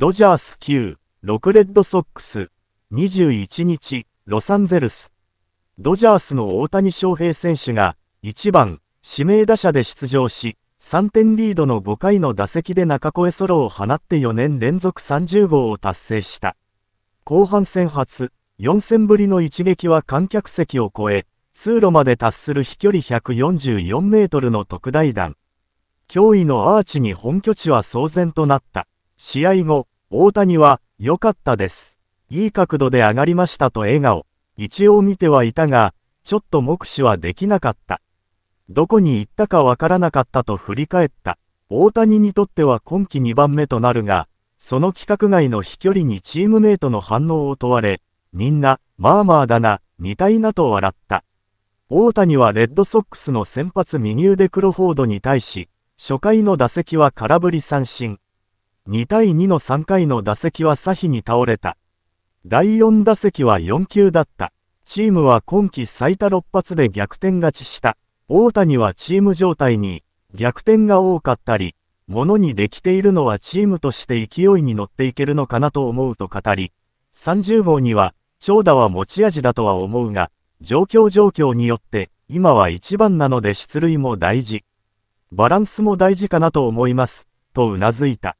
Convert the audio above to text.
ドジャース9、6レッドソックス、21日、ロサンゼルス。ドジャースの大谷翔平選手が、1番、指名打者で出場し、3点リードの5回の打席で中越ソロを放って4年連続30号を達成した。後半戦初、4戦ぶりの一撃は観客席を越え、通路まで達する飛距離144メートルの特大弾。驚異のアーチに本拠地は騒然となった。試合後、大谷は、良かったです。いい角度で上がりましたと笑顔。一応見てはいたが、ちょっと目視はできなかった。どこに行ったかわからなかったと振り返った。大谷にとっては今季2番目となるが、その規格外の飛距離にチームメイトの反応を問われ、みんな、まあまあだな、見たいなと笑った。大谷はレッドソックスの先発右腕クロフォードに対し、初回の打席は空振り三振。2対2の3回の打席は左比に倒れた。第4打席は4球だった。チームは今季最多6発で逆転勝ちした。大谷はチーム状態に逆転が多かったり、ものにできているのはチームとして勢いに乗っていけるのかなと思うと語り、30号には長打は持ち味だとは思うが、状況状況によって今は一番なので出塁も大事。バランスも大事かなと思います、と頷いた。